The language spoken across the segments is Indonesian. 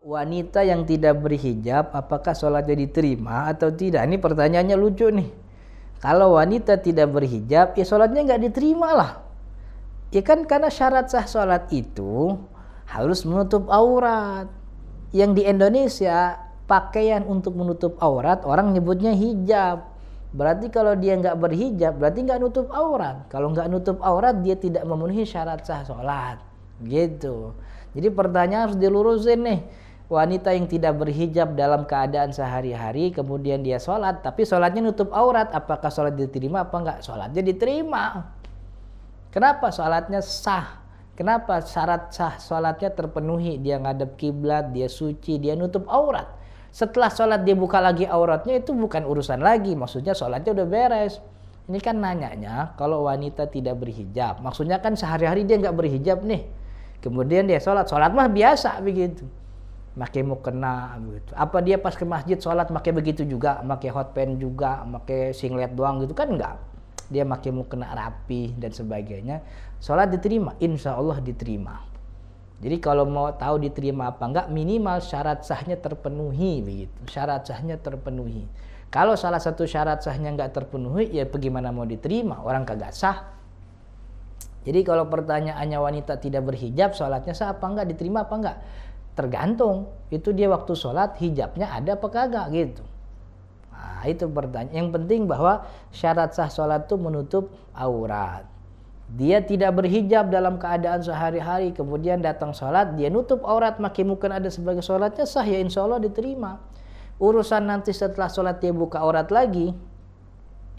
wanita yang tidak berhijab apakah sholatnya diterima atau tidak ini pertanyaannya lucu nih kalau wanita tidak berhijab ya sholatnya nggak diterima lah ya kan karena syarat sah sholat itu harus menutup aurat yang di Indonesia pakaian untuk menutup aurat orang nyebutnya hijab berarti kalau dia nggak berhijab berarti nggak nutup aurat kalau nggak nutup aurat dia tidak memenuhi syarat sah sholat gitu jadi pertanyaan harus dilurusin nih wanita yang tidak berhijab dalam keadaan sehari-hari kemudian dia sholat tapi sholatnya nutup aurat apakah sholat diterima apa enggak sholatnya diterima kenapa sholatnya sah kenapa syarat sah sholatnya terpenuhi dia ngadep kiblat dia suci dia nutup aurat setelah sholat dia buka lagi auratnya itu bukan urusan lagi maksudnya sholatnya udah beres ini kan nanyanya kalau wanita tidak berhijab maksudnya kan sehari-hari dia nggak berhijab nih kemudian dia sholat sholat mah biasa begitu pakai mukena begitu. Apa dia pas ke masjid sholat pakai begitu juga, pakai hot pen juga, pakai singlet doang gitu kan enggak. Dia mau kena rapi dan sebagainya. Sholat diterima, insya Allah diterima. Jadi kalau mau tahu diterima apa enggak, minimal syarat sahnya terpenuhi begitu. Syarat sahnya terpenuhi. Kalau salah satu syarat sahnya enggak terpenuhi, ya bagaimana mau diterima? Orang kagak sah. Jadi kalau pertanyaannya wanita tidak berhijab, sholatnya sah apa enggak, diterima apa enggak? tergantung itu dia waktu sholat hijabnya ada apa kagak gitu nah itu pertanyaan yang penting bahwa syarat sah sholat itu menutup aurat dia tidak berhijab dalam keadaan sehari-hari kemudian datang sholat dia nutup aurat maki mungkin ada sebagai sholatnya sah ya insya Allah diterima urusan nanti setelah sholat dia buka aurat lagi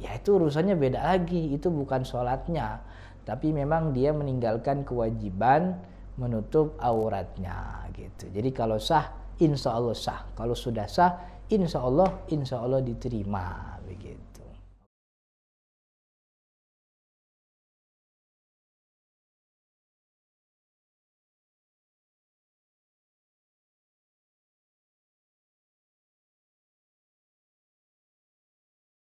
ya itu urusannya beda lagi itu bukan sholatnya tapi memang dia meninggalkan kewajiban menutup auratnya gitu. Jadi kalau sah, insya Allah sah. Kalau sudah sah, insya Allah, insya Allah diterima begitu.